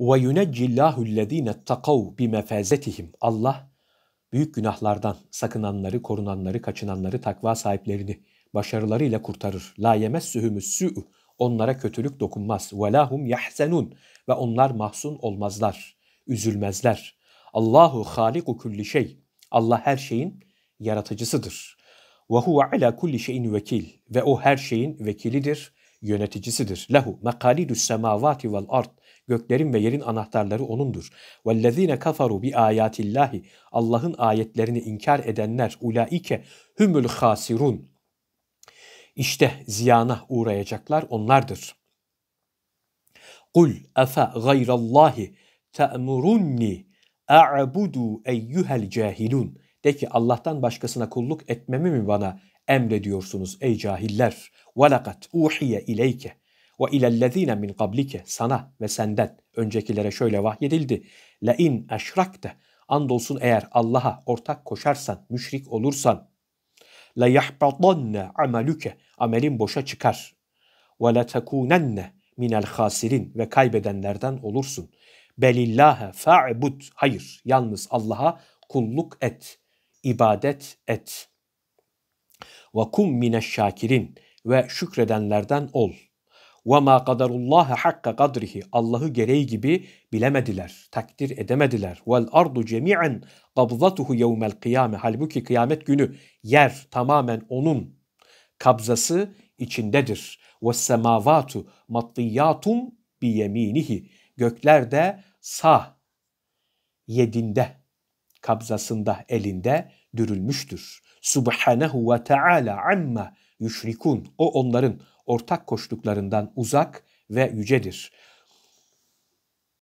Ve yuneccillahu ellezine takav bimefezetihim. Allah büyük günahlardan sakınanları, korunanları, kaçınanları, takva sahiplerini başarılarıyla kurtarır. La yemessuhumü su'u. Onlara kötülük dokunmaz. Ve lahum yahzenun. Ve onlar mahzun olmazlar, üzülmezler. Allahu haliku kulli şey. Allah her şeyin yaratıcısıdır. Ve huve ala kulli şeyin vekil. Ve o her şeyin vekilidir, yöneticisidir. Lehu mekalidu semavati vel ard. Göklerin ve yerin anahtarları O'nundur. وَالَّذ۪ينَ كَفَرُوا بِآيَاتِ اللّٰهِ Allah'ın ayetlerini inkar edenler ulaike humul hasirun. İşte ziyana uğrayacaklar onlardır. قُلْ اَفَا غَيْرَ اللّٰهِ تَأْمُرُنِّي اَعْبُدُوا اَيُّهَا الْجَاهِلُونَ De ki Allah'tan başkasına kulluk etmemi mi bana emrediyorsunuz ey cahiller? وَلَقَدْ اُوحِيَ اِلَيْكَ ve ilellezine min qablike sana ve senden öncekilere şöyle vahyedildi. La in eşrakte andolsun eğer Allah'a ortak koşarsan, müşrik olursan la yahbatanne ameluke amelin boşa çıkar. Ve la tekunenne minel hasirin ve kaybedenlerden olursun. Belillâhe fa'bud. Hayır, yalnız Allah'a kulluk et, ibadet et. Ve kum mineş şakirin ve şükredenlerden ol.'' وَمَا قَدَرُ اللّٰهَ حَقَّ قَدْرِهِ Allah'ı gereği gibi bilemediler, takdir edemediler. وَالْاَرْضُ جَمِيعًا قَبْضَتُهُ يَوْمَ الْقِيَامِ Halbuki kıyamet günü yer tamamen onun kabzası içindedir. وَالسَّمَاوَاتُ مَطِّيَّاتٌ بِيَم۪ينِهِ Gökler de sağ, yedinde, kabzasında, elinde dürülmüştür. Subhanehu ve Teala amma yüşrikun. O onların ortak koştuklarından uzak ve yücedir.